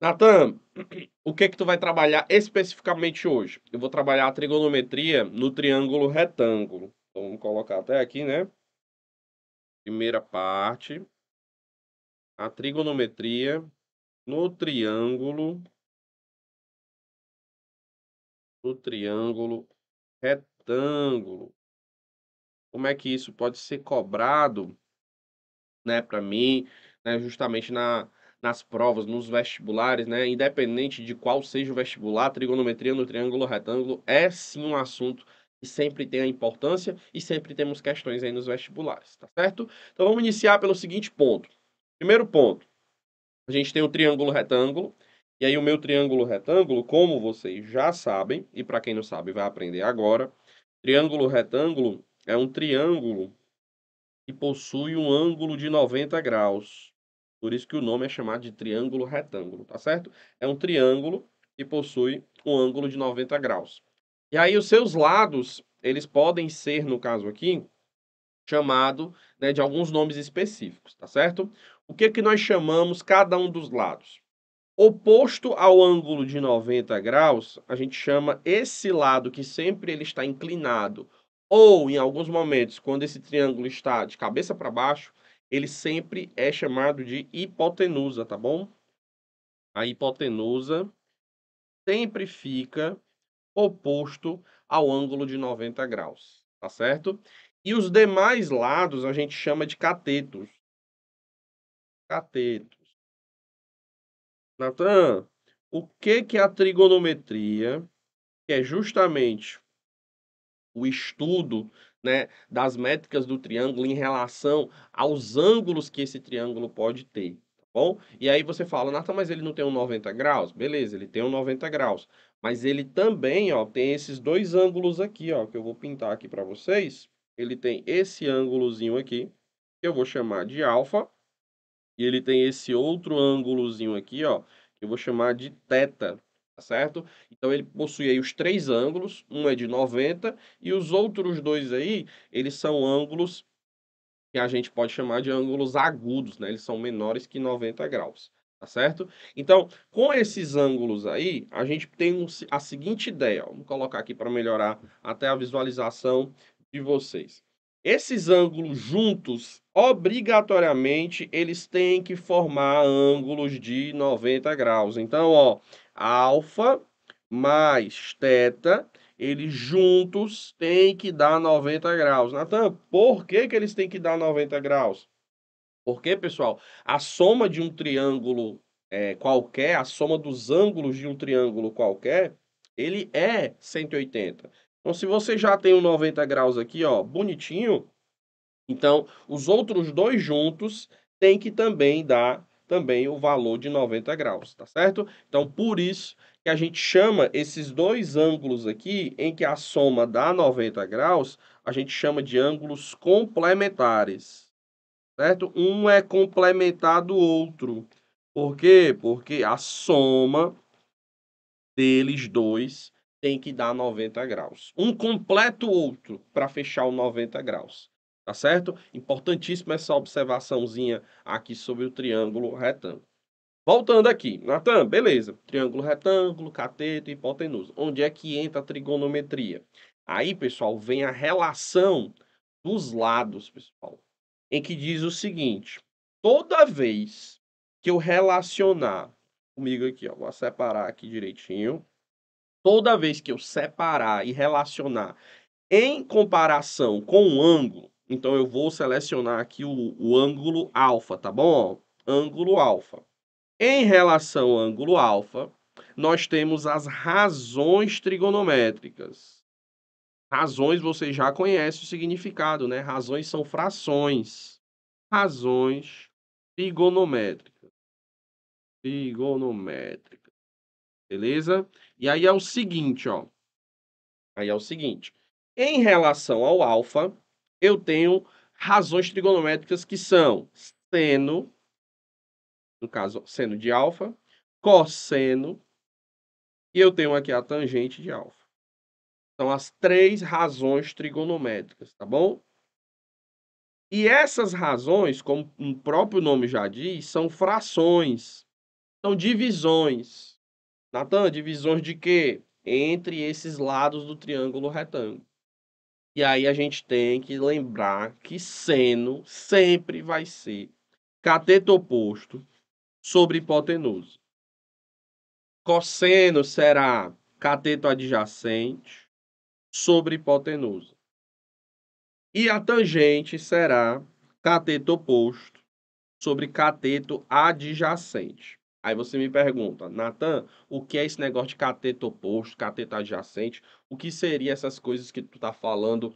Natan, o que é que tu vai trabalhar especificamente hoje? Eu vou trabalhar a trigonometria no triângulo retângulo. Então, vamos colocar até aqui, né? Primeira parte. A trigonometria no triângulo no triângulo retângulo. Como é que isso pode ser cobrado, né, para mim, né, justamente na nas provas, nos vestibulares, né? Independente de qual seja o vestibular, trigonometria no triângulo retângulo é sim um assunto que sempre tem a importância e sempre temos questões aí nos vestibulares, tá certo? Então vamos iniciar pelo seguinte ponto. Primeiro ponto, a gente tem o triângulo retângulo, e aí o meu triângulo retângulo, como vocês já sabem, e para quem não sabe vai aprender agora, triângulo retângulo é um triângulo que possui um ângulo de 90 graus. Por isso que o nome é chamado de triângulo retângulo, tá certo? É um triângulo que possui um ângulo de 90 graus. E aí os seus lados, eles podem ser, no caso aqui, chamado né, de alguns nomes específicos, tá certo? O que, que nós chamamos cada um dos lados? Oposto ao ângulo de 90 graus, a gente chama esse lado que sempre ele está inclinado, ou em alguns momentos, quando esse triângulo está de cabeça para baixo, ele sempre é chamado de hipotenusa, tá bom? A hipotenusa sempre fica oposto ao ângulo de 90 graus, tá certo? E os demais lados a gente chama de catetos. Catetos. Natan, o que que a trigonometria, que é justamente o estudo né, das métricas do triângulo em relação aos ângulos que esse triângulo pode ter, tá bom? E aí você fala, Nathan, mas ele não tem um 90 graus? Beleza, ele tem um 90 graus, mas ele também, ó, tem esses dois ângulos aqui, ó, que eu vou pintar aqui para vocês. Ele tem esse ângulozinho aqui, que eu vou chamar de alfa, e ele tem esse outro ângulozinho aqui, ó, que eu vou chamar de teta, Tá certo? Então ele possui aí os três ângulos, um é de 90 e os outros dois aí, eles são ângulos que a gente pode chamar de ângulos agudos, né? Eles são menores que 90 graus, tá certo? Então, com esses ângulos aí, a gente tem um, a seguinte ideia, ó, vamos colocar aqui para melhorar até a visualização de vocês. Esses ângulos juntos, obrigatoriamente, eles têm que formar ângulos de 90 graus. Então, ó, alfa mais teta, eles juntos têm que dar 90 graus. Natan, por que, que eles têm que dar 90 graus? Porque, pessoal, a soma de um triângulo é, qualquer, a soma dos ângulos de um triângulo qualquer, ele é 180. Então, se você já tem um 90 graus aqui, ó, bonitinho, então os outros dois juntos têm que também dar também o valor de 90 graus, tá certo? Então, por isso que a gente chama esses dois ângulos aqui, em que a soma dá 90 graus, a gente chama de ângulos complementares, certo? Um é complementar do outro. Por quê? Porque a soma deles dois tem que dar 90 graus. Um completo outro para fechar o 90 graus. Tá certo? Importantíssima essa observaçãozinha aqui sobre o triângulo retângulo. Voltando aqui, Natan, beleza. Triângulo retângulo, cateto e hipotenusa. Onde é que entra a trigonometria? Aí, pessoal, vem a relação dos lados, pessoal. Em que diz o seguinte: toda vez que eu relacionar comigo aqui, ó, vou separar aqui direitinho toda vez que eu separar e relacionar em comparação com o ângulo, então eu vou selecionar aqui o, o ângulo alfa, tá bom? Ângulo alfa. Em relação ao ângulo alfa, nós temos as razões trigonométricas. Razões você já conhece o significado, né? Razões são frações. Razões trigonométricas. Trigonométricas. Beleza? E aí é o seguinte, ó. Aí é o seguinte. Em relação ao alfa, eu tenho razões trigonométricas que são seno, no caso, seno de alfa, cosseno, e eu tenho aqui a tangente de alfa. São as três razões trigonométricas, tá bom? E essas razões, como o próprio nome já diz, são frações, são divisões. Natan, divisões de quê? Entre esses lados do triângulo retângulo. E aí a gente tem que lembrar que seno sempre vai ser cateto oposto sobre hipotenusa. Cosseno será cateto adjacente sobre hipotenusa. E a tangente será cateto oposto sobre cateto adjacente. Aí você me pergunta, Natan, o que é esse negócio de cateto oposto, cateto adjacente? O que seria essas coisas que tu tá falando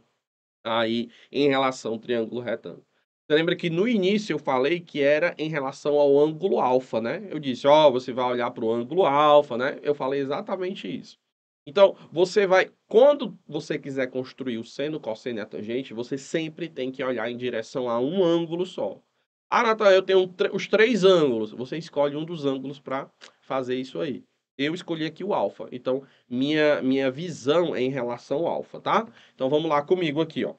aí em relação ao triângulo retângulo? Você lembra que no início eu falei que era em relação ao ângulo alfa, né? Eu disse, ó, oh, você vai olhar para o ângulo alfa, né? Eu falei exatamente isso. Então, você vai, quando você quiser construir o seno, cosseno e a tangente, você sempre tem que olhar em direção a um ângulo só. Ah, Natal, eu tenho os três ângulos. Você escolhe um dos ângulos para fazer isso aí. Eu escolhi aqui o alfa. Então, minha, minha visão é em relação ao alfa, tá? Então, vamos lá comigo aqui, ó.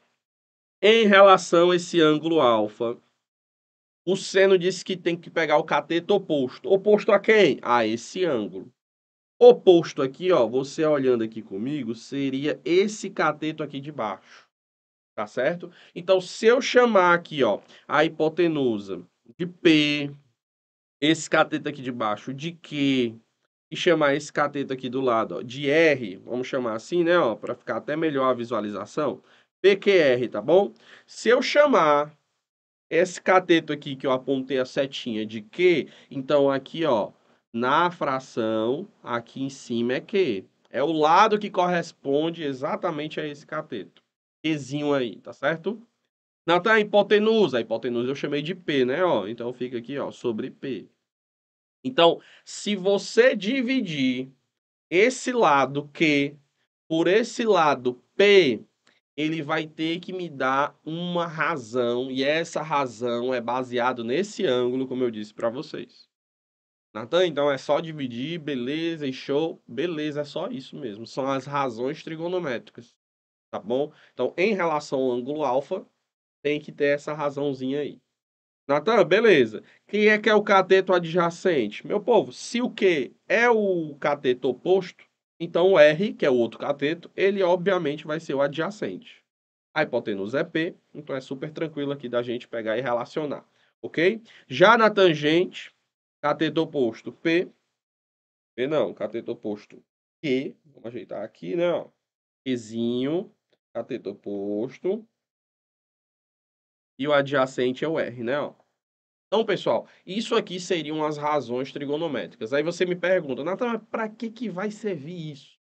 Em relação a esse ângulo alfa, o seno disse que tem que pegar o cateto oposto. Oposto a quem? A esse ângulo. Oposto aqui, ó, você olhando aqui comigo, seria esse cateto aqui de baixo tá certo? Então, se eu chamar aqui, ó, a hipotenusa de P, esse cateto aqui de baixo de Q, e chamar esse cateto aqui do lado ó, de R, vamos chamar assim, né, ó, para ficar até melhor a visualização, PQR, tá bom? Se eu chamar esse cateto aqui que eu apontei a setinha de Q, então aqui, ó, na fração, aqui em cima é Q. É o lado que corresponde exatamente a esse cateto. Ezinho aí, tá certo? Natan, hipotenusa. A hipotenusa eu chamei de P, né? Ó, então fica aqui, ó, sobre P. Então, se você dividir esse lado Q por esse lado P, ele vai ter que me dar uma razão, e essa razão é baseada nesse ângulo, como eu disse para vocês. Natan, então é só dividir, beleza, e show, beleza, é só isso mesmo. São as razões trigonométricas tá bom? Então, em relação ao ângulo alfa, tem que ter essa razãozinha aí. Natan, beleza. Quem é que é o cateto adjacente? Meu povo, se o Q é o cateto oposto, então o R, que é o outro cateto, ele obviamente vai ser o adjacente. A hipotenusa é P, então é super tranquilo aqui da gente pegar e relacionar, ok? Já na tangente, cateto oposto P, P não, cateto oposto Q, vamos ajeitar aqui, né? Ó. Ezinho, cateto oposto. E o adjacente é o R, né? Então, pessoal, isso aqui seriam as razões trigonométricas. Aí você me pergunta, Natan, mas para que, que vai servir isso?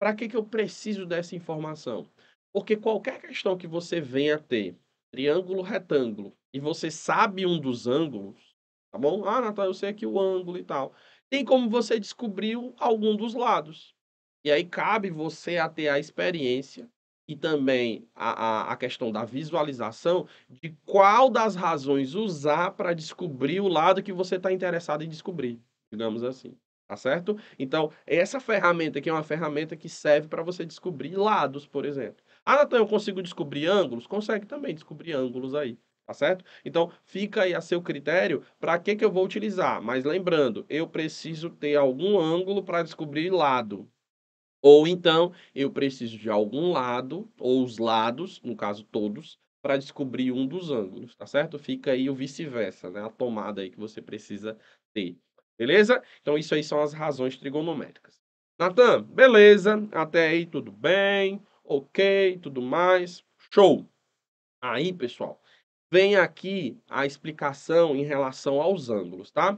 Para que, que eu preciso dessa informação? Porque qualquer questão que você venha ter, triângulo, retângulo, e você sabe um dos ângulos, tá bom? Ah, Natan, eu sei aqui o ângulo e tal. Tem como você descobrir algum dos lados. E aí cabe você a ter a experiência e também a, a, a questão da visualização de qual das razões usar para descobrir o lado que você está interessado em descobrir, digamos assim. Tá certo? Então, essa ferramenta aqui é uma ferramenta que serve para você descobrir lados, por exemplo. Ah, Natan, eu consigo descobrir ângulos? Consegue também descobrir ângulos aí tá certo? Então, fica aí a seu critério para que, que eu vou utilizar. Mas lembrando, eu preciso ter algum ângulo para descobrir lado, ou então eu preciso de algum lado, ou os lados, no caso todos, para descobrir um dos ângulos, tá certo? Fica aí o vice-versa, né? A tomada aí que você precisa ter. Beleza? Então isso aí são as razões trigonométricas. Natan, beleza? Até aí tudo bem? OK, tudo mais? Show. Aí, pessoal, vem aqui a explicação em relação aos ângulos, tá?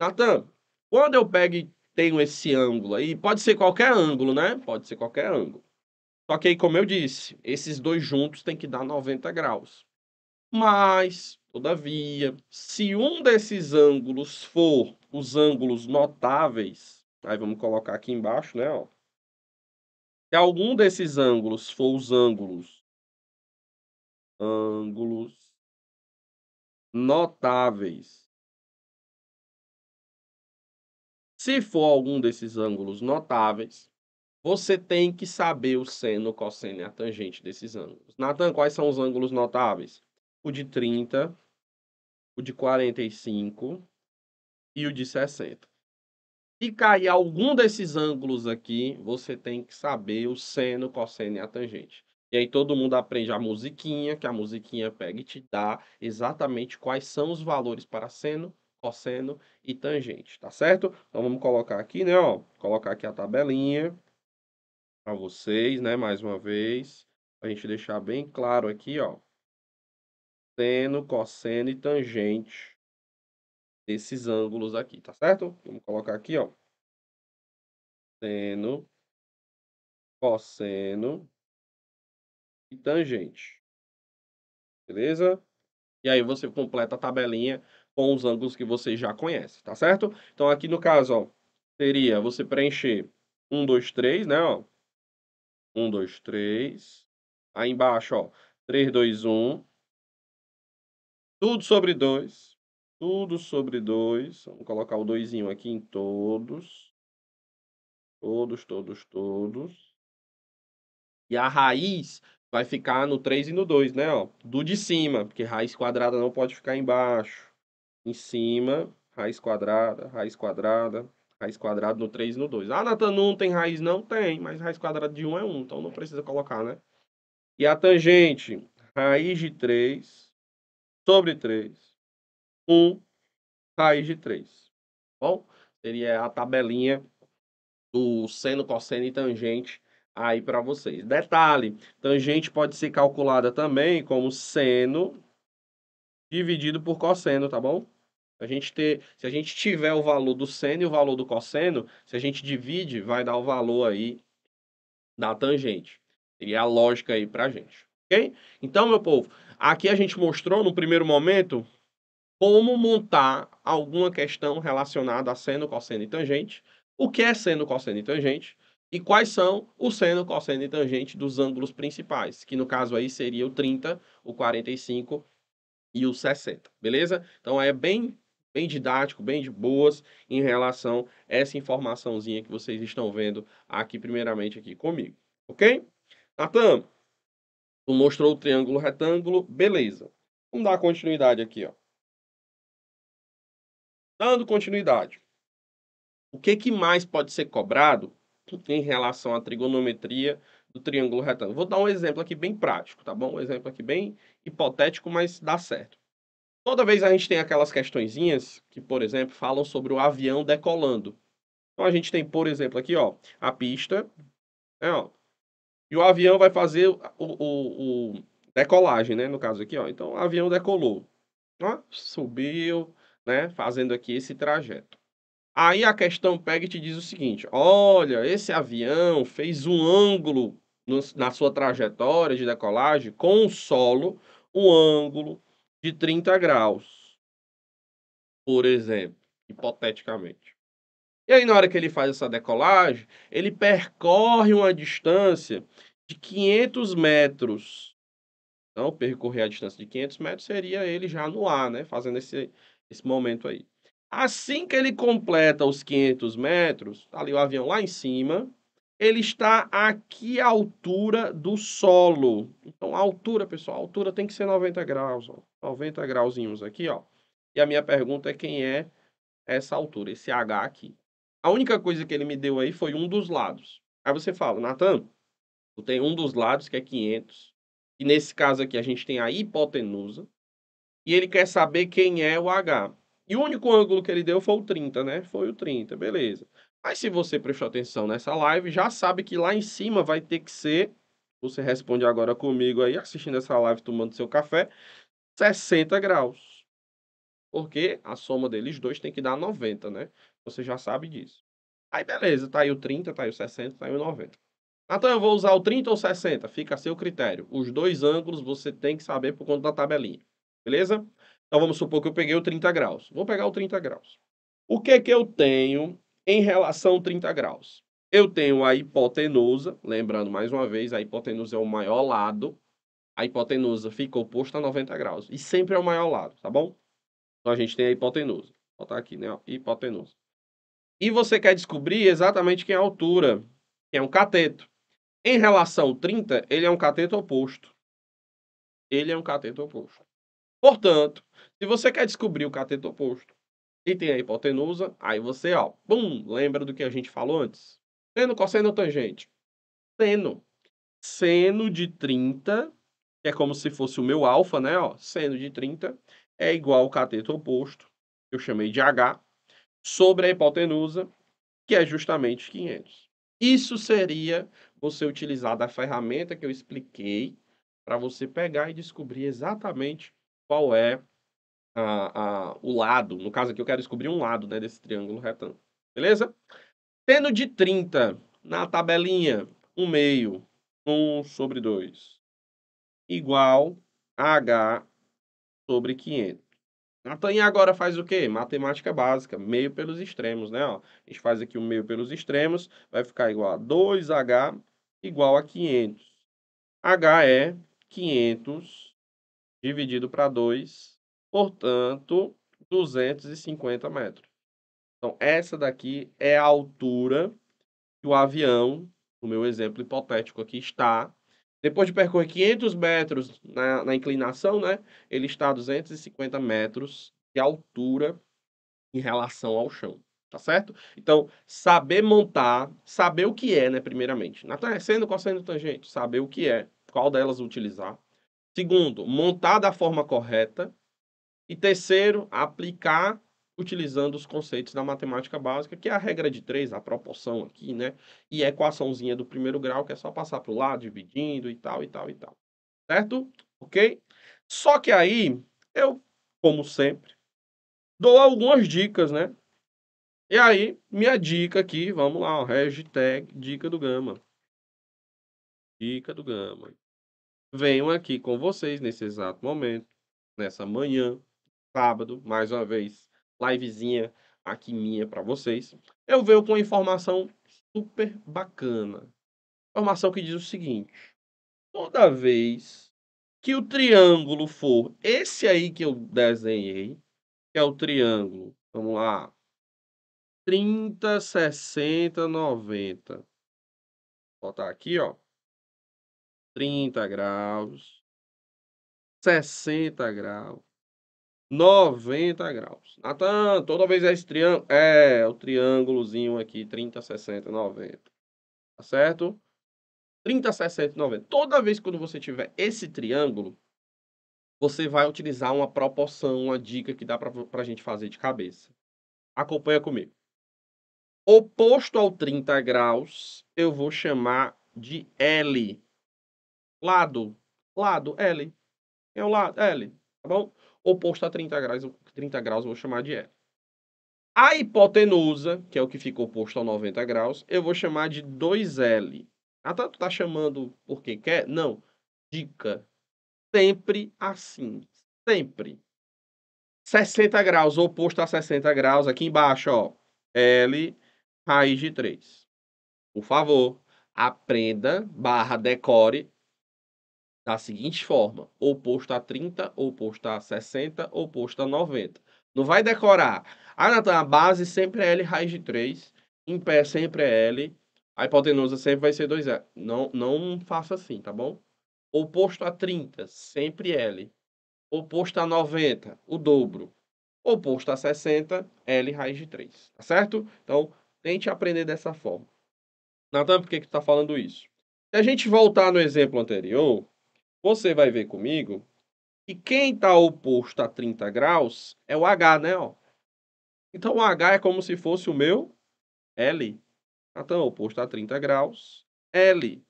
Natan, quando eu pego tenho esse ângulo aí. Pode ser qualquer ângulo, né? Pode ser qualquer ângulo. Só que aí, como eu disse, esses dois juntos tem que dar 90 graus. Mas, todavia, se um desses ângulos for os ângulos notáveis, aí vamos colocar aqui embaixo, né? Ó. Se algum desses ângulos for os ângulos ângulos notáveis Se for algum desses ângulos notáveis, você tem que saber o seno, cosseno e a tangente desses ângulos. Natan, quais são os ângulos notáveis? O de 30, o de 45 e o de 60. Se cair algum desses ângulos aqui, você tem que saber o seno, cosseno e a tangente. E aí todo mundo aprende a musiquinha, que a musiquinha pega e te dá exatamente quais são os valores para seno, cosseno e tangente, tá certo? Então vamos colocar aqui, né, ó, colocar aqui a tabelinha para vocês, né, mais uma vez, a gente deixar bem claro aqui, ó, seno, cosseno e tangente desses ângulos aqui, tá certo? Vamos colocar aqui, ó, seno, cosseno e tangente, beleza? E aí você completa a tabelinha com os ângulos que você já conhece, tá certo? Então aqui no caso, ó, seria você preencher 1, 2, 3, né, ó. 1, 2, 3. Aí embaixo, ó, 3, 2, 1. Tudo sobre 2. Tudo sobre 2. Vamos colocar o 2 aqui em todos. Todos, todos, todos. E a raiz vai ficar no 3 e no 2, né, ó. Do de cima, porque raiz quadrada não pode ficar embaixo em cima, raiz quadrada, raiz quadrada, raiz quadrada no 3 e no 2. Ah, Natan, não tem raiz? Não tem, mas raiz quadrada de 1 é 1, então não precisa colocar, né? E a tangente, raiz de 3 sobre 3, 1, raiz de 3. Bom, seria a tabelinha do seno, cosseno e tangente aí para vocês. Detalhe, tangente pode ser calculada também como seno dividido por cosseno, tá bom? A gente ter, se a gente tiver o valor do seno e o valor do cosseno, se a gente divide, vai dar o valor aí da tangente. Seria a lógica aí a gente. Ok? Então, meu povo, aqui a gente mostrou no primeiro momento como montar alguma questão relacionada a seno, cosseno e tangente. O que é seno, cosseno e tangente? E quais são o seno, cosseno e tangente dos ângulos principais, que no caso aí seria o 30, o 45 e o 60, beleza? Então é bem bem didático, bem de boas em relação a essa informaçãozinha que vocês estão vendo aqui primeiramente aqui comigo, ok? Natan, tu mostrou o triângulo retângulo, beleza. Vamos dar continuidade aqui, ó. Dando continuidade. O que, que mais pode ser cobrado em relação à trigonometria do triângulo retângulo? Vou dar um exemplo aqui bem prático, tá bom? Um exemplo aqui bem hipotético, mas dá certo. Toda vez a gente tem aquelas questõezinhas que, por exemplo, falam sobre o avião decolando. Então a gente tem, por exemplo, aqui ó, a pista, né, ó, e o avião vai fazer o, o, o, decolagem, né? No caso aqui, ó. Então o avião decolou, ó, subiu, né? Fazendo aqui esse trajeto. Aí a questão pega e te diz o seguinte: olha, esse avião fez um ângulo no, na sua trajetória de decolagem com o solo, um ângulo de 30 graus, por exemplo, hipoteticamente. E aí, na hora que ele faz essa decolagem, ele percorre uma distância de 500 metros. Então, percorrer a distância de 500 metros seria ele já no ar, né? Fazendo esse, esse momento aí. Assim que ele completa os 500 metros, tá ali o avião lá em cima, ele está a que altura do solo? Então, a altura, pessoal, a altura tem que ser 90 graus. Ó. 90 grauzinhos aqui, ó. E a minha pergunta é quem é essa altura, esse H aqui. A única coisa que ele me deu aí foi um dos lados. Aí você fala, Natan, tu tem um dos lados que é 500. E nesse caso aqui a gente tem a hipotenusa. E ele quer saber quem é o H. E o único ângulo que ele deu foi o 30, né? Foi o 30, beleza. Mas se você prestou atenção nessa live, já sabe que lá em cima vai ter que ser. Você responde agora comigo aí, assistindo essa live, tomando seu café. 60 graus. Porque a soma deles dois tem que dar 90, né? Você já sabe disso. Aí beleza, tá aí o 30, tá aí o 60, tá aí o 90. Natan, então, eu vou usar o 30 ou 60? Fica a seu critério. Os dois ângulos você tem que saber por conta da tabelinha. Beleza? Então vamos supor que eu peguei o 30 graus. Vou pegar o 30 graus. O que que eu tenho em relação ao 30 graus? Eu tenho a hipotenusa, lembrando mais uma vez, a hipotenusa é o maior lado a hipotenusa fica oposta a 90 graus. E sempre é o maior lado, tá bom? Então a gente tem a hipotenusa. Vou botar aqui, né? hipotenusa. E você quer descobrir exatamente quem é a altura, que é um cateto. Em relação ao 30, ele é um cateto oposto. Ele é um cateto oposto. Portanto, se você quer descobrir o cateto oposto e tem a hipotenusa, aí você, ó, bum, lembra do que a gente falou antes. Seno, cosseno ou tangente? Seno. Seno de 30 que é como se fosse o meu alfa, né? Ó, seno de 30 é igual ao cateto oposto, que eu chamei de H, sobre a hipotenusa, que é justamente 500. Isso seria você utilizar da ferramenta que eu expliquei para você pegar e descobrir exatamente qual é a, a, o lado. No caso aqui, eu quero descobrir um lado né, desse triângulo retângulo. Beleza? Tendo de 30 na tabelinha, 1 um meio, 1 um sobre 2 igual a H sobre 500. Então, e agora faz o quê? Matemática básica, meio pelos extremos, né? Ó, a gente faz aqui o meio pelos extremos, vai ficar igual a 2H igual a 500. H é 500 dividido para 2, portanto, 250 metros. Então, essa daqui é a altura que o avião, no meu exemplo hipotético aqui, está depois de percorrer 500 metros na, na inclinação, né, ele está a 250 metros de altura em relação ao chão, tá certo? Então, saber montar, saber o que é, né, primeiramente. Na qual cosseno, tangente, saber o que é, qual delas utilizar. Segundo, montar da forma correta. E terceiro, aplicar utilizando os conceitos da matemática básica, que é a regra de três, a proporção aqui, né? E a equaçãozinha do primeiro grau, que é só passar para o lado, dividindo e tal, e tal, e tal. Certo? Ok? Só que aí, eu, como sempre, dou algumas dicas, né? E aí, minha dica aqui, vamos lá, hashtag dica do gama. Dica do gama. Venho aqui com vocês nesse exato momento, nessa manhã, sábado, mais uma vez, livezinha aqui minha para vocês, eu venho com uma informação super bacana. Informação que diz o seguinte: toda vez que o triângulo for esse aí que eu desenhei, que é o triângulo, vamos lá, 30, 60, 90. Vou botar aqui, ó. 30 graus, 60 graus, 90 graus. Natan, toda vez é esse triângulo. É, o triângulozinho aqui, 30, 60, 90. Tá certo? 30, 60, 90. Toda vez quando você tiver esse triângulo, você vai utilizar uma proporção, uma dica que dá para a gente fazer de cabeça. Acompanha comigo. Oposto ao 30 graus, eu vou chamar de L. Lado. Lado, L. É o lado, L. Tá bom? oposto a 30 graus, 30 graus eu vou chamar de E. A hipotenusa, que é o que fica oposto a 90 graus, eu vou chamar de 2L. Ah, tá, tu tá chamando porque quer? Não. Dica. Sempre assim. Sempre. 60 graus, oposto a 60 graus, aqui embaixo, ó. L raiz de 3. Por favor, aprenda, barra, decore da seguinte forma: ou posto a 30, ou posto a 60, ou posto a 90. Não vai decorar. Ah, Natan, a base sempre é L raiz de 3, em pé sempre é L, a hipotenusa sempre vai ser 2L. Não, não faça assim, tá bom? Oposto a 30, sempre L. Oposto a 90, o dobro. Oposto a 60, L raiz de 3. Tá certo? Então, tente aprender dessa forma. Natan, por que, que tu tá falando isso? Se a gente voltar no exemplo anterior, você vai ver comigo que quem está oposto a 30 graus é o H, né? Ó. Então, o H é como se fosse o meu L. Então, oposto a 30 graus, L.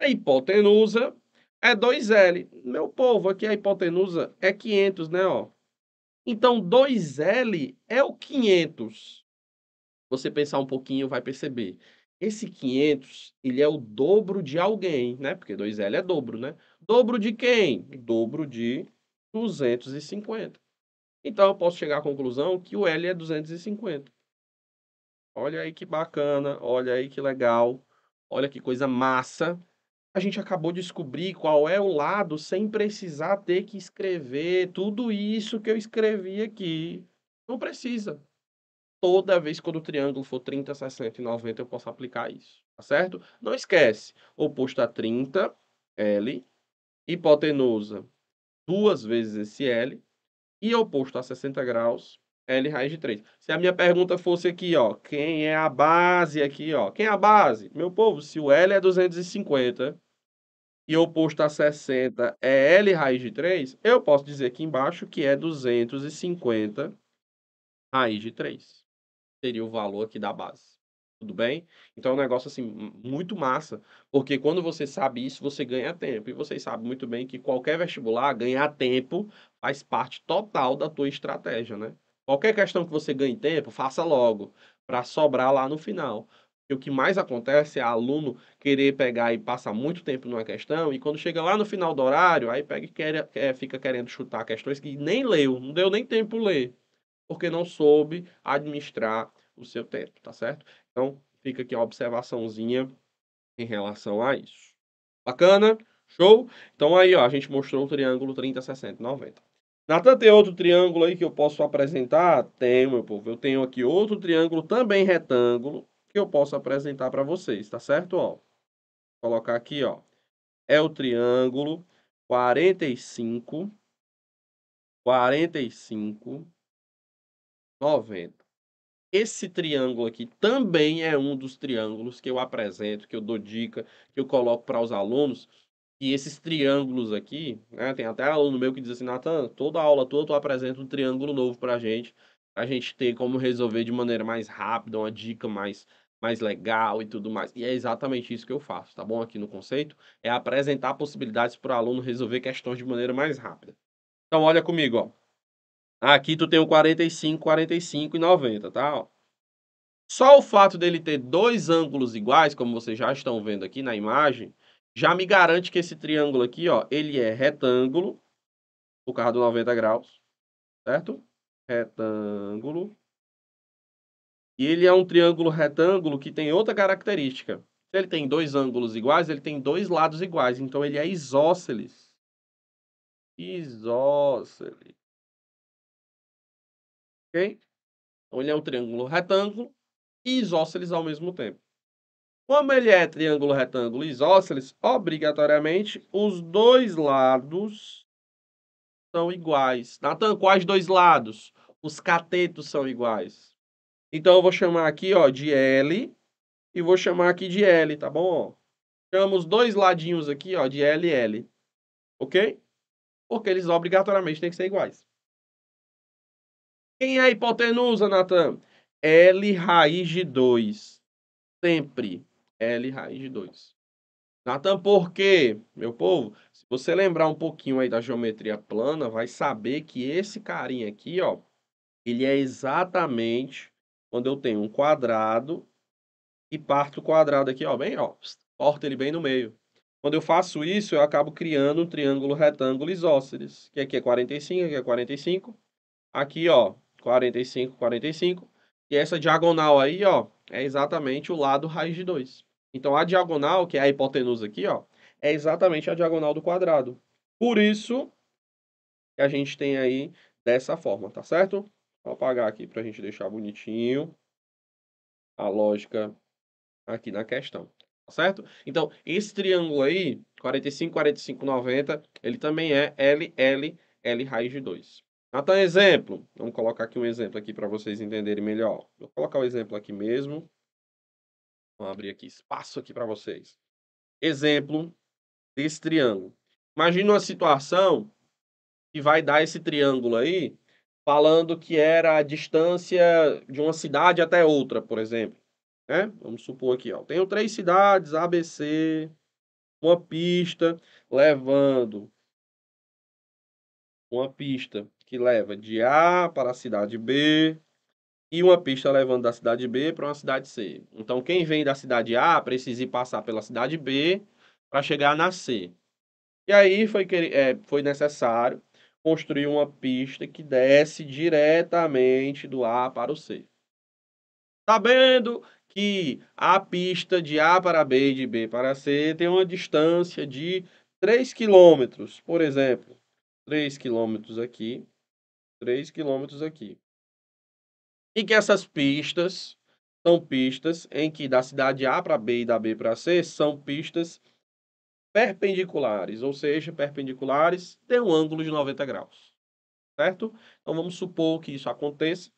A hipotenusa é 2L. Meu povo, aqui a hipotenusa é 500, né? Ó. Então, 2L é o 500. Você pensar um pouquinho, vai perceber. Esse 500, ele é o dobro de alguém, né? Porque 2L é dobro, né? Dobro de quem? Dobro de 250. Então, eu posso chegar à conclusão que o L é 250. Olha aí que bacana, olha aí que legal, olha que coisa massa. A gente acabou de descobrir qual é o lado sem precisar ter que escrever tudo isso que eu escrevi aqui. Não precisa toda vez quando o triângulo for 30, 60 e 90, eu posso aplicar isso, tá certo? Não esquece, oposto a 30, L, hipotenusa duas vezes esse L, e oposto a 60 graus, L raiz de 3. Se a minha pergunta fosse aqui, ó, quem é a base aqui, ó? Quem é a base? Meu povo, se o L é 250 e oposto a 60 é L raiz de 3, eu posso dizer aqui embaixo que é 250 raiz de 3 seria o valor aqui da base. Tudo bem? Então é um negócio assim muito massa, porque quando você sabe isso, você ganha tempo. E vocês sabem muito bem que qualquer vestibular, ganhar tempo faz parte total da tua estratégia, né? Qualquer questão que você ganhe tempo, faça logo, para sobrar lá no final. E o que mais acontece é aluno querer pegar e passar muito tempo numa questão, e quando chega lá no final do horário, aí pega e quer, é, fica querendo chutar questões que nem leu, não deu nem tempo ler, porque não soube administrar o seu tempo, tá certo? Então, fica aqui a observaçãozinha em relação a isso. Bacana? Show? Então aí, ó, a gente mostrou o triângulo 30, 60, 90. Natan, tem outro triângulo aí que eu posso apresentar? Tem, meu povo. Eu tenho aqui outro triângulo, também retângulo, que eu posso apresentar para vocês, tá certo? Ó, vou colocar aqui, ó. É o triângulo 45, 45, 90. Esse triângulo aqui também é um dos triângulos que eu apresento, que eu dou dica, que eu coloco para os alunos. E esses triângulos aqui, né, tem até aluno meu que diz assim, Natan, toda aula toda eu apresento um triângulo novo para a gente, para a gente ter como resolver de maneira mais rápida, uma dica mais, mais legal e tudo mais. E é exatamente isso que eu faço, tá bom? Aqui no conceito, é apresentar possibilidades para o aluno resolver questões de maneira mais rápida. Então olha comigo, ó. Aqui tu tem o 45, 45 e 90, tá? Ó. Só o fato dele ter dois ângulos iguais, como vocês já estão vendo aqui na imagem, já me garante que esse triângulo aqui, ó, ele é retângulo, por causa do 90 graus, certo? Retângulo. E ele é um triângulo retângulo que tem outra característica. Se ele tem dois ângulos iguais, ele tem dois lados iguais, então ele é isósceles. Isósceles. Então ele é um triângulo retângulo e isósceles ao mesmo tempo. Como ele é triângulo retângulo e isósceles, obrigatoriamente os dois lados são iguais. Natan, quais dois lados? Os catetos são iguais. Então eu vou chamar aqui ó, de L e vou chamar aqui de L, tá bom? Chamamos os dois ladinhos aqui ó, de L e L, ok? Porque eles obrigatoriamente têm que ser iguais. Quem é a hipotenusa, Natan? L raiz de 2. Sempre L raiz de 2. Natan, por quê? Meu povo, se você lembrar um pouquinho aí da geometria plana, vai saber que esse carinha aqui, ó, ele é exatamente quando eu tenho um quadrado e parto o quadrado aqui, ó, bem, ó, corto ele bem no meio. Quando eu faço isso, eu acabo criando um triângulo retângulo isósceles, que aqui é 45, aqui é 45. Aqui, ó, 45, 45. E essa diagonal aí, ó, é exatamente o lado raiz de 2. Então, a diagonal, que é a hipotenusa aqui, ó, é exatamente a diagonal do quadrado. Por isso que a gente tem aí dessa forma, tá certo? Vou apagar aqui para a gente deixar bonitinho a lógica aqui na questão, tá certo? Então, esse triângulo aí, 45, 45, 90, ele também é LL, L raiz de 2. Até exemplo. Vamos colocar aqui um exemplo aqui para vocês entenderem melhor. Vou colocar o um exemplo aqui mesmo. Vamos abrir aqui espaço aqui para vocês. Exemplo desse triângulo. Imagina uma situação que vai dar esse triângulo aí, falando que era a distância de uma cidade até outra, por exemplo. Né? Vamos supor aqui, ó. Tenho três cidades, ABC, uma pista, levando uma pista que leva de A para a cidade B e uma pista levando da cidade B para uma cidade C. Então, quem vem da cidade A precisa ir passar pela cidade B para chegar na C. E aí foi, que, é, foi necessário construir uma pista que desce diretamente do A para o C. Sabendo que a pista de A para B e de B para C tem uma distância de 3 km, por exemplo. 3 km aqui 3 quilômetros aqui. E que essas pistas são pistas em que da cidade A para B e da B para C são pistas perpendiculares, ou seja, perpendiculares têm um ângulo de 90 graus, certo? Então vamos supor que isso aconteça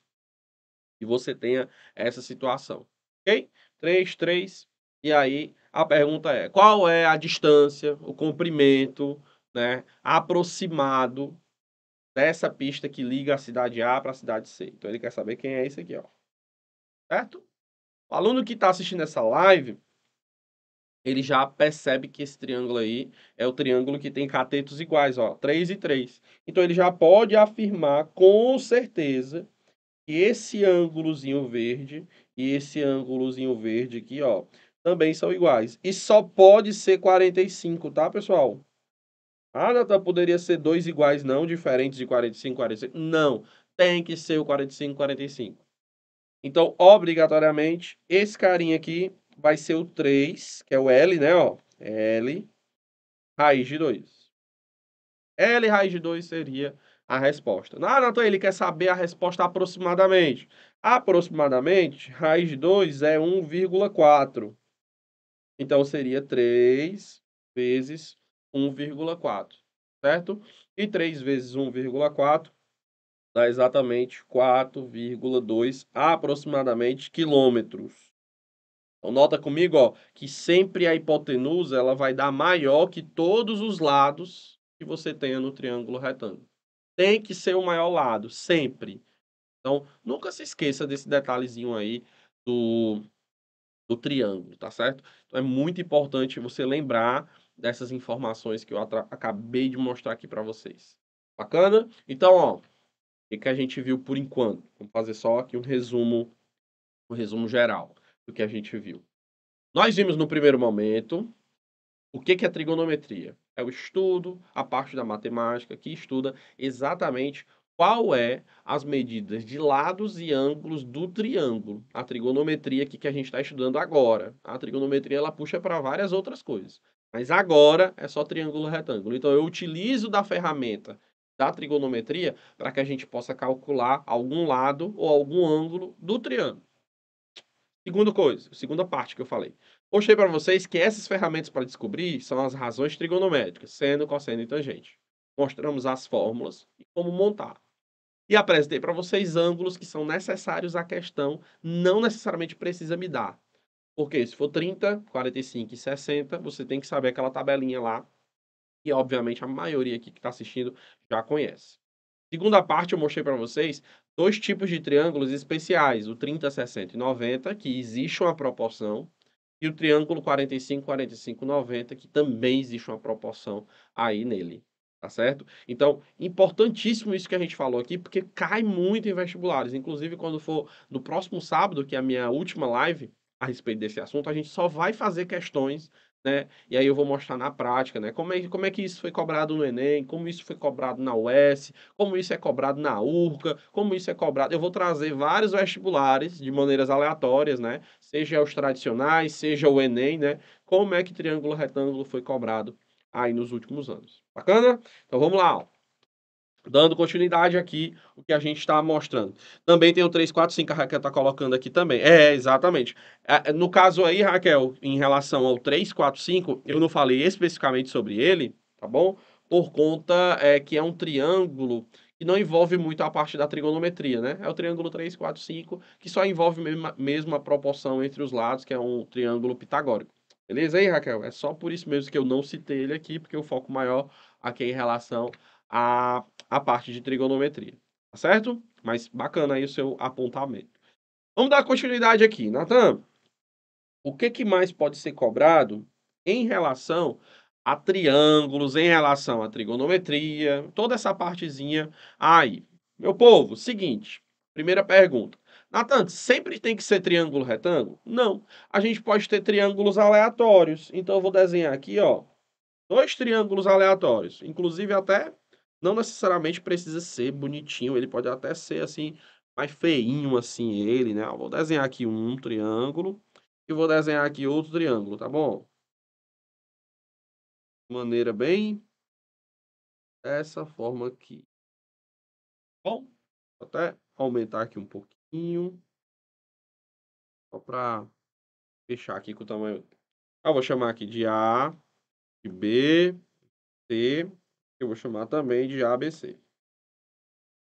e você tenha essa situação, ok? 3, 3, e aí a pergunta é, qual é a distância, o comprimento, né, aproximado dessa pista que liga a cidade A para a cidade C. Então ele quer saber quem é esse aqui, ó. Certo? O aluno que está assistindo essa live, ele já percebe que esse triângulo aí é o triângulo que tem catetos iguais, ó, 3 e 3. Então ele já pode afirmar com certeza que esse ângulozinho verde e esse ângulozinho verde aqui, ó, também são iguais. E só pode ser 45, tá, pessoal? Ah, Natan, poderia ser dois iguais, não, diferentes de 45, 45. Não, tem que ser o 45, 45. Então, obrigatoriamente, esse carinha aqui vai ser o 3, que é o L, né, ó. L raiz de 2. L raiz de 2 seria a resposta. Ah, Natan, então ele quer saber a resposta aproximadamente. Aproximadamente, raiz de 2 é 1,4. Então, seria 3 vezes 1,4, certo? E 3 vezes 1,4 dá exatamente 4,2 aproximadamente quilômetros. Então nota comigo, ó, que sempre a hipotenusa ela vai dar maior que todos os lados que você tenha no triângulo retângulo. Tem que ser o maior lado, sempre. Então, nunca se esqueça desse detalhezinho aí do, do triângulo, tá certo? Então, é muito importante você lembrar dessas informações que eu acabei de mostrar aqui para vocês. Bacana? Então, ó, o que, que a gente viu por enquanto? Vamos fazer só aqui um resumo, um resumo geral do que a gente viu. Nós vimos no primeiro momento o que, que é trigonometria. É o estudo, a parte da matemática que estuda exatamente qual é as medidas de lados e ângulos do triângulo. A trigonometria aqui que a gente está estudando agora. A trigonometria ela puxa para várias outras coisas. Mas agora é só triângulo retângulo. Então eu utilizo da ferramenta da trigonometria para que a gente possa calcular algum lado ou algum ângulo do triângulo. Segunda coisa, segunda parte que eu falei. Mostrei para vocês que essas ferramentas para descobrir são as razões trigonométricas, seno, cosseno e tangente. Mostramos as fórmulas e como montar. E apresentei para vocês ângulos que são necessários à questão, não necessariamente precisa me dar. Porque se for 30, 45 e 60, você tem que saber aquela tabelinha lá, e obviamente a maioria aqui que está assistindo já conhece. Segunda parte, eu mostrei para vocês dois tipos de triângulos especiais, o 30, 60 e 90, que existe uma proporção, e o triângulo 45, 45, 90, que também existe uma proporção aí nele, tá certo? Então, importantíssimo isso que a gente falou aqui, porque cai muito em vestibulares. Inclusive, quando for no próximo sábado, que é a minha última live, a respeito desse assunto, a gente só vai fazer questões, né? E aí eu vou mostrar na prática, né? Como é, como é que isso foi cobrado no Enem, como isso foi cobrado na UES, como isso é cobrado na URCA, como isso é cobrado. Eu vou trazer vários vestibulares de maneiras aleatórias, né? Seja os tradicionais, seja o Enem, né? Como é que triângulo retângulo foi cobrado aí nos últimos anos. Bacana? Então vamos lá, ó dando continuidade aqui o que a gente está mostrando. Também tem o 345 que a Raquel está colocando aqui também. É, exatamente. É, no caso aí, Raquel, em relação ao 345, eu não falei especificamente sobre ele, tá bom? Por conta é, que é um triângulo que não envolve muito a parte da trigonometria, né? É o triângulo 345, que só envolve mesmo a proporção entre os lados, que é um triângulo pitagórico. Beleza aí, Raquel? É só por isso mesmo que eu não citei ele aqui, porque o foco maior aqui é em relação a, a parte de trigonometria. Tá certo? Mas bacana aí o seu apontamento. Vamos dar continuidade aqui, Natan. O que, que mais pode ser cobrado em relação a triângulos, em relação a trigonometria, toda essa partezinha aí? Meu povo, seguinte, primeira pergunta. Natan, sempre tem que ser triângulo retângulo? Não. A gente pode ter triângulos aleatórios. Então, eu vou desenhar aqui, ó, dois triângulos aleatórios, inclusive até não necessariamente precisa ser bonitinho, ele pode até ser assim, mais feinho assim, ele, né? Eu ah, vou desenhar aqui um triângulo e vou desenhar aqui outro triângulo, tá bom? Maneira bem dessa forma aqui. Bom, vou até aumentar aqui um pouquinho. Só para fechar aqui com o tamanho. eu vou chamar aqui de A, de B, C eu vou chamar também de ABC.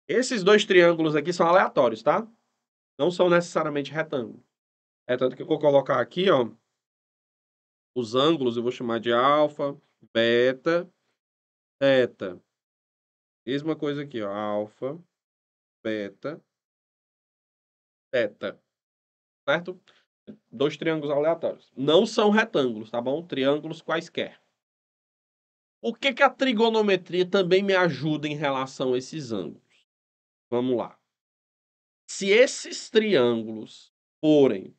Esses dois triângulos aqui são aleatórios, tá? Não são necessariamente retângulos. É tanto que eu vou colocar aqui, ó, os ângulos, eu vou chamar de alfa, beta, teta. Mesma coisa aqui, ó, alfa, beta, teta. Certo? Dois triângulos aleatórios. Não são retângulos, tá bom? Triângulos quaisquer. O que, que a trigonometria também me ajuda em relação a esses ângulos? Vamos lá. Se esses triângulos forem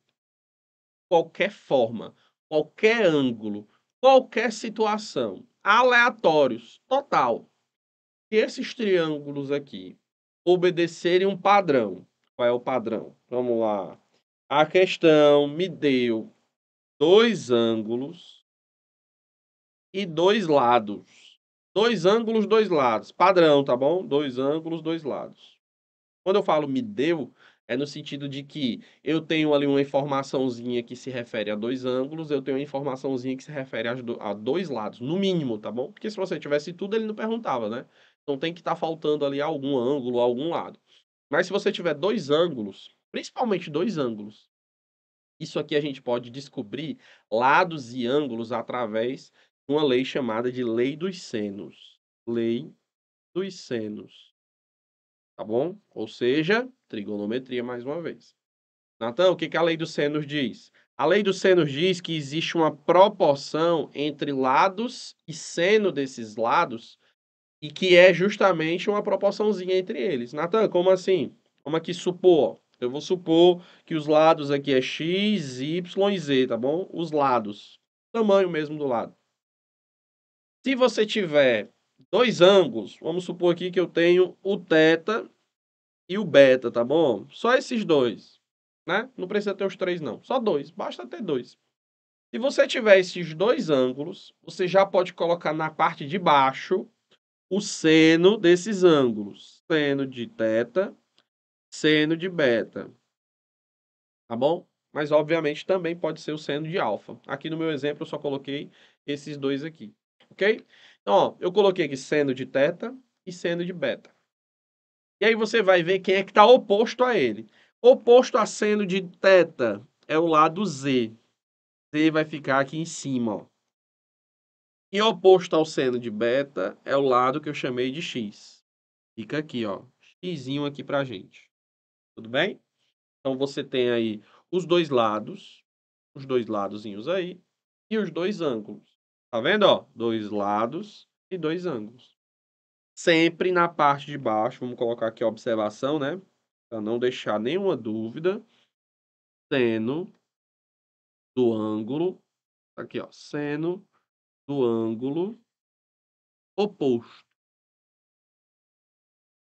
qualquer forma, qualquer ângulo, qualquer situação, aleatórios, total. Se esses triângulos aqui obedecerem um padrão, qual é o padrão? Vamos lá. A questão me deu dois ângulos e dois lados. Dois ângulos, dois lados. Padrão, tá bom? Dois ângulos, dois lados. Quando eu falo me deu, é no sentido de que eu tenho ali uma informaçãozinha que se refere a dois ângulos, eu tenho uma informaçãozinha que se refere a, dois lados, no mínimo, tá bom? Porque se você tivesse tudo, ele não perguntava, né? Então tem que estar tá faltando ali algum ângulo, algum lado. Mas se você tiver dois ângulos, principalmente dois ângulos, isso aqui a gente pode descobrir lados e ângulos através uma lei chamada de Lei dos Senos. Lei dos Senos. Tá bom? Ou seja, trigonometria mais uma vez. Natan, o que, que a Lei dos Senos diz? A Lei dos Senos diz que existe uma proporção entre lados e seno desses lados e que é justamente uma proporçãozinha entre eles. Natan, como assim? Vamos aqui supor. Eu vou supor que os lados aqui é x, y e z, tá bom? Os lados. Tamanho mesmo do lado. Se você tiver dois ângulos, vamos supor aqui que eu tenho o θ e o beta, tá bom? Só esses dois, né? Não precisa ter os três, não. Só dois, basta ter dois. Se você tiver esses dois ângulos, você já pode colocar na parte de baixo o seno desses ângulos. Seno de θ, seno de beta. Tá bom? Mas, obviamente, também pode ser o seno de alfa. Aqui no meu exemplo, eu só coloquei esses dois aqui ok? Então, ó, eu coloquei aqui seno de teta e seno de beta. E aí você vai ver quem é que está oposto a ele. Oposto a seno de teta é o lado Z. Z vai ficar aqui em cima, ó. E oposto ao seno de beta é o lado que eu chamei de x. Fica aqui, ó. Xzinho aqui pra gente. Tudo bem? Então você tem aí os dois lados, os dois ladozinhos aí, e os dois ângulos. Tá vendo, ó? Dois lados e dois ângulos. Sempre na parte de baixo, vamos colocar aqui a observação, né? Para não deixar nenhuma dúvida. Seno do ângulo, tá aqui, ó, seno do ângulo oposto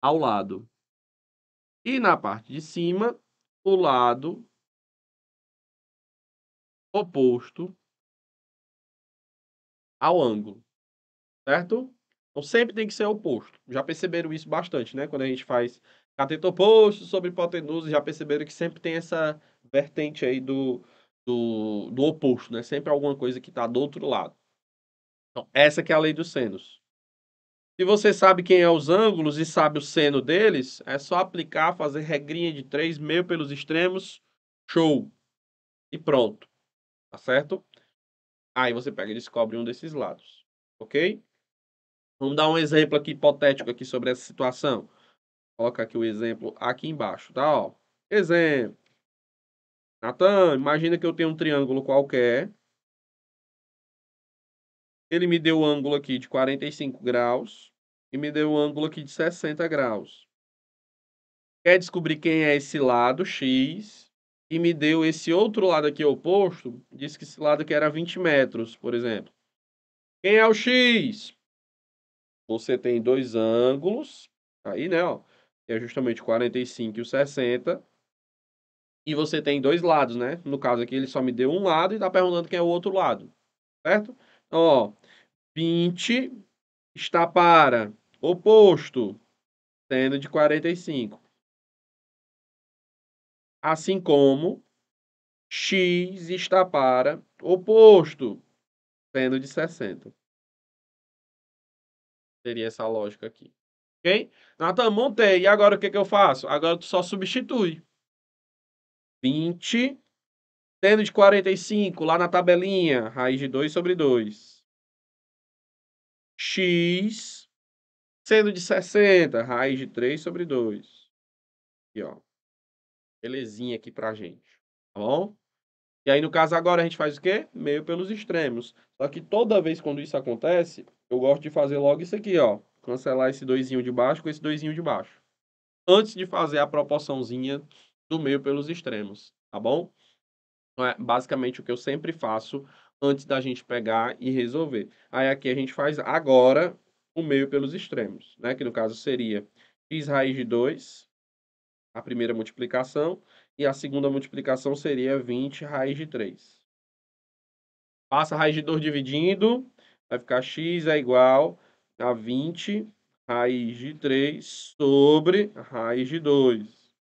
ao lado. E na parte de cima, o lado oposto ao ângulo, certo? Então sempre tem que ser oposto. Já perceberam isso bastante, né? Quando a gente faz cateto oposto sobre hipotenusa, já perceberam que sempre tem essa vertente aí do, do, do oposto, né? Sempre alguma coisa que está do outro lado. Então, essa que é a lei dos senos. Se você sabe quem é os ângulos e sabe o seno deles, é só aplicar, fazer regrinha de três, meio pelos extremos, show. E pronto. Tá certo? Aí você pega e descobre um desses lados, ok? Vamos dar um exemplo aqui hipotético aqui sobre essa situação. Coloca aqui o exemplo aqui embaixo, tá? Ó, exemplo. Natan, imagina que eu tenho um triângulo qualquer. Ele me deu o um ângulo aqui de 45 graus e me deu o um ângulo aqui de 60 graus. Quer descobrir quem é esse lado, x, e me deu esse outro lado aqui oposto, disse que esse lado aqui era 20 metros, por exemplo. Quem é o X? Você tem dois ângulos, aí, né, ó, que é justamente 45 e 60, e você tem dois lados, né? No caso aqui, ele só me deu um lado e tá perguntando quem é o outro lado, certo? Então, ó, 20 está para oposto, sendo de 45 assim como x está para o oposto, sendo de 60. Seria essa lógica aqui. Ok? Natan, montei. E agora o que, que eu faço? Agora tu só substitui. 20, sendo de 45, lá na tabelinha, raiz de 2 sobre 2. X, sendo de 60, raiz de 3 sobre 2. Aqui, ó belezinha aqui pra gente, tá bom? E aí, no caso, agora a gente faz o quê? Meio pelos extremos. Só que toda vez quando isso acontece, eu gosto de fazer logo isso aqui, ó. Cancelar esse doisinho de baixo com esse doisinho de baixo. Antes de fazer a proporçãozinha do meio pelos extremos, tá bom? Então, é basicamente o que eu sempre faço antes da gente pegar e resolver. Aí aqui a gente faz agora o meio pelos extremos, né? Que no caso seria x raiz de 2 a primeira multiplicação, e a segunda multiplicação seria 20 raiz de 3. Passa a raiz de 2 dividindo, vai ficar x é igual a 20 raiz de 3 sobre raiz de 2.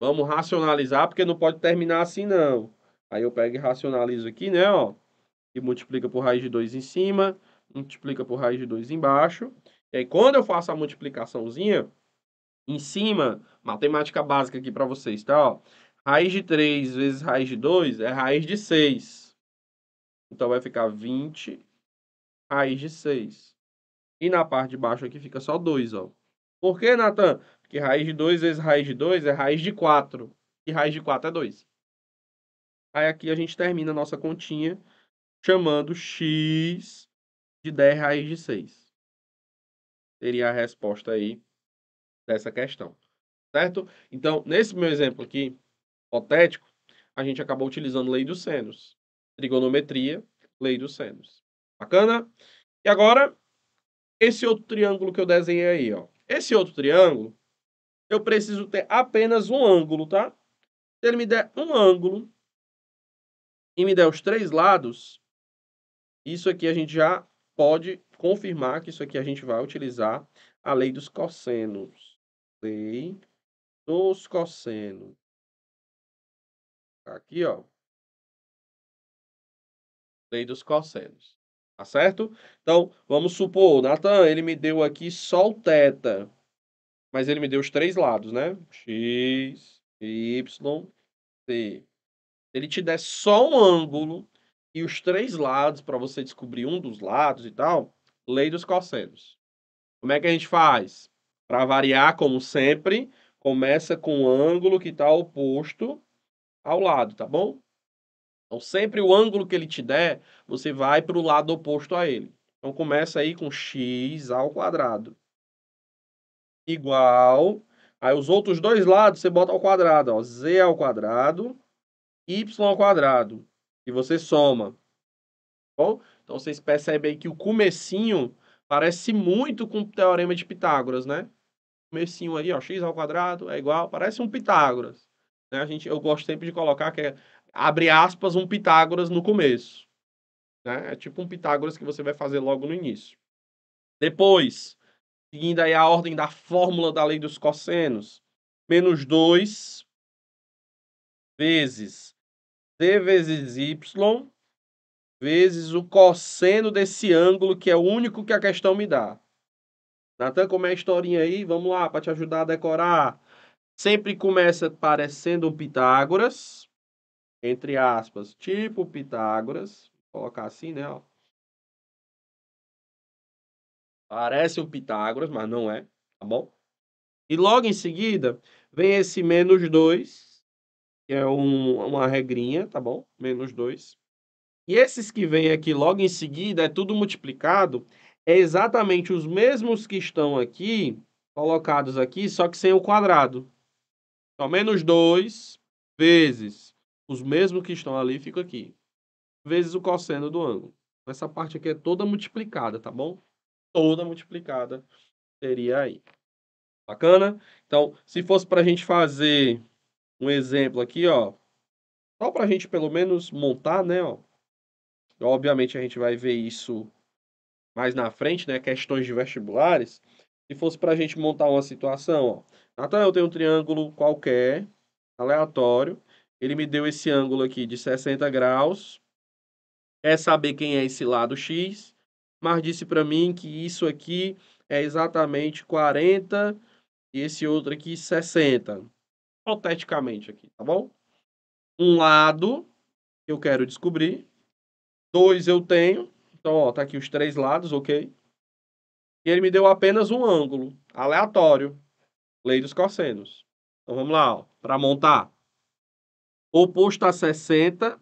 Vamos racionalizar, porque não pode terminar assim não. Aí eu pego e racionalizo aqui, né, ó, e multiplica por raiz de 2 em cima, multiplica por raiz de 2 embaixo. E aí, quando eu faço a multiplicaçãozinha, em cima, matemática básica aqui para vocês, tá? Ó, raiz de 3 vezes raiz de 2 é raiz de 6. Então vai ficar 20 raiz de 6. E na parte de baixo aqui fica só 2, ó. Por que, Natan? Porque raiz de 2 vezes raiz de 2 é raiz de 4. E raiz de 4 é 2. Aí aqui a gente termina a nossa continha chamando x de 10 raiz de 6. Seria a resposta aí dessa questão, certo? Então, nesse meu exemplo aqui, hipotético, a gente acabou utilizando lei dos senos, trigonometria, lei dos senos. Bacana? E agora, esse outro triângulo que eu desenhei aí, ó. Esse outro triângulo, eu preciso ter apenas um ângulo, tá? Se ele me der um ângulo e me der os três lados, isso aqui a gente já pode confirmar que isso aqui a gente vai utilizar a lei dos cossenos lei dos cossenos. Aqui, ó. Lei dos cossenos. Tá certo? Então, vamos supor, Natan, ele me deu aqui só o teta. Mas ele me deu os três lados, né? X, Y, C. Ele te der só um ângulo e os três lados para você descobrir um dos lados e tal, lei dos cossenos. Como é que a gente faz? Para variar, como sempre, começa com o ângulo que está oposto ao lado, tá bom? Então, sempre o ângulo que ele te der, você vai para o lado oposto a ele. Então, começa aí com x ao quadrado igual. Aí, os outros dois lados você bota ao quadrado, ó, z ao quadrado, y ao quadrado. E você soma. Tá bom, então vocês percebem aí que o comecinho parece muito com o Teorema de Pitágoras, né? comecinho ali, ó, x ao quadrado é igual, parece um Pitágoras. Né? A gente, eu gosto sempre de colocar que é, abre aspas, um Pitágoras no começo. Né? É tipo um Pitágoras que você vai fazer logo no início. Depois, seguindo aí a ordem da fórmula da lei dos cossenos, menos 2 vezes d vezes y vezes o cosseno desse ângulo, que é o único que a questão me dá. Natan, como é a historinha aí? Vamos lá, para te ajudar a decorar. Sempre começa parecendo Pitágoras, entre aspas, tipo Pitágoras. Vou colocar assim, né? Ó. Parece um Pitágoras, mas não é, tá bom? E logo em seguida vem esse menos 2, que é um, uma regrinha, tá bom? Menos 2. E esses que vêm aqui logo em seguida é tudo multiplicado é exatamente os mesmos que estão aqui, colocados aqui, só que sem o quadrado. Então, menos 2 vezes os mesmos que estão ali, fica aqui. Vezes o cosseno do ângulo. Então, essa parte aqui é toda multiplicada, tá bom? Toda multiplicada seria aí. Bacana? Então, se fosse para a gente fazer um exemplo aqui, ó. Só para a gente, pelo menos, montar, né, ó. Obviamente, a gente vai ver isso mais na frente, né, questões de vestibulares, se fosse para a gente montar uma situação, ó, Natan, eu tenho um triângulo qualquer, aleatório, ele me deu esse ângulo aqui de 60 graus, quer é saber quem é esse lado X, mas disse para mim que isso aqui é exatamente 40 e esse outro aqui 60, hipoteticamente aqui, tá bom? Um lado eu quero descobrir, dois eu tenho, então, ó, tá aqui os três lados, ok? E ele me deu apenas um ângulo aleatório, lei dos cossenos. Então, vamos lá, para montar. Oposto a 60,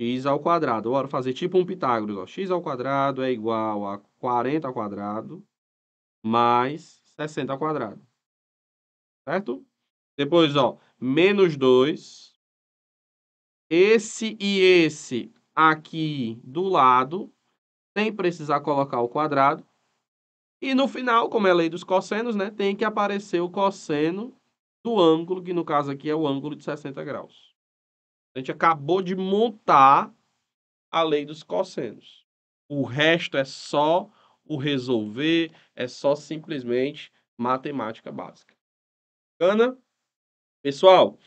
x ao quadrado. Bora fazer tipo um Pitágoras, ó. x ao quadrado é igual a 40 ao quadrado mais 60 ao quadrado. Certo? Depois, ó, menos 2. Esse e esse aqui do lado sem precisar colocar o quadrado. E no final, como é a lei dos cossenos, né, tem que aparecer o cosseno do ângulo, que no caso aqui é o ângulo de 60 graus. A gente acabou de montar a lei dos cossenos. O resto é só o resolver, é só simplesmente matemática básica. Bacana? Pessoal,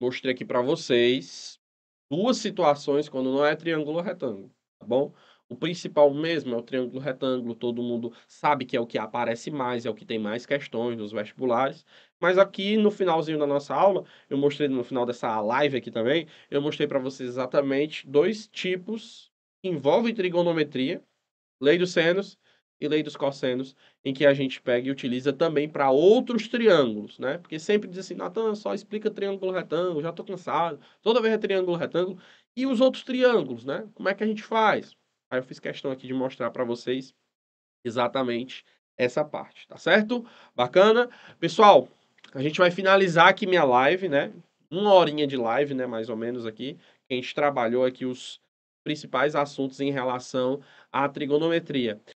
mostrei aqui para vocês duas situações quando não é triângulo ou retângulo, tá bom? O principal mesmo é o triângulo retângulo, todo mundo sabe que é o que aparece mais, é o que tem mais questões nos vestibulares. Mas aqui no finalzinho da nossa aula, eu mostrei no final dessa live aqui também, eu mostrei para vocês exatamente dois tipos que envolvem trigonometria, lei dos senos e lei dos cossenos, em que a gente pega e utiliza também para outros triângulos, né? Porque sempre diz assim, Natan, só explica triângulo retângulo, já estou cansado, toda vez é triângulo retângulo. E os outros triângulos, né? Como é que a gente faz? Aí eu fiz questão aqui de mostrar para vocês exatamente essa parte, tá certo? Bacana? Pessoal, a gente vai finalizar aqui minha live, né? Uma horinha de live, né, mais ou menos aqui. A gente trabalhou aqui os principais assuntos em relação à trigonometria.